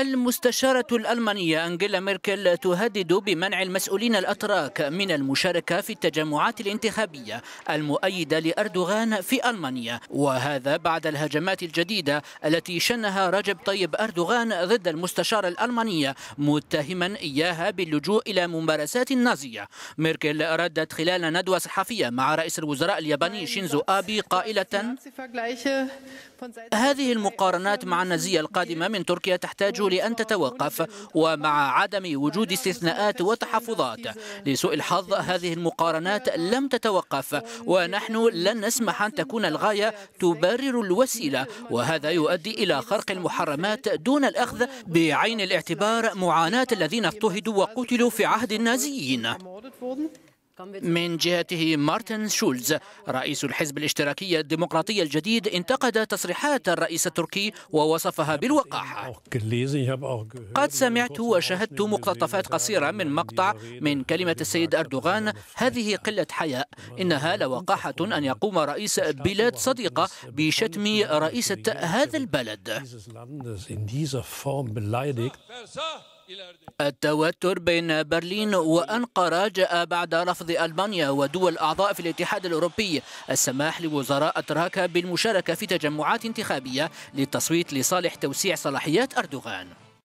المستشارة الألمانية أنجيلا ميركل تهدد بمنع المسؤولين الأتراك من المشاركة في التجمعات الانتخابية المؤيدة لأردوغان في ألمانيا وهذا بعد الهجمات الجديدة التي شنها رجب طيب أردوغان ضد المستشارة الألمانية متهما إياها باللجوء إلى ممارسات نازية ميركل ردت خلال ندوة صحفية مع رئيس الوزراء الياباني شينزو آبي قائلة هذه المقارنات مع النازية القادمة من تركيا تحتاج الدول أن تتوقف ومع عدم وجود استثناءات وتحفظات لسوء الحظ هذه المقارنات لم تتوقف ونحن لن نسمح أن تكون الغاية تبرر الوسيلة وهذا يؤدي إلى خرق المحرمات دون الأخذ بعين الاعتبار معاناة الذين اضطهدوا وقتلوا في عهد النازيين من جهته مارتن شولز رئيس الحزب الاشتراكي الديمقراطي الجديد انتقد تصريحات الرئيس التركي ووصفها بالوقاحة قد سمعت وشاهدت مقتطفات قصيرة من مقطع من كلمة السيد أردوغان هذه قلة حياء إنها لوقاحة أن يقوم رئيس بلاد صديقة بشتم رئيسة هذا البلد التوتر بين برلين وأنقرة جاء بعد رفض ألبانيا ودول أعضاء في الاتحاد الأوروبي السماح لوزراء أتراكا بالمشاركة في تجمعات انتخابية للتصويت لصالح توسيع صلاحيات أردوغان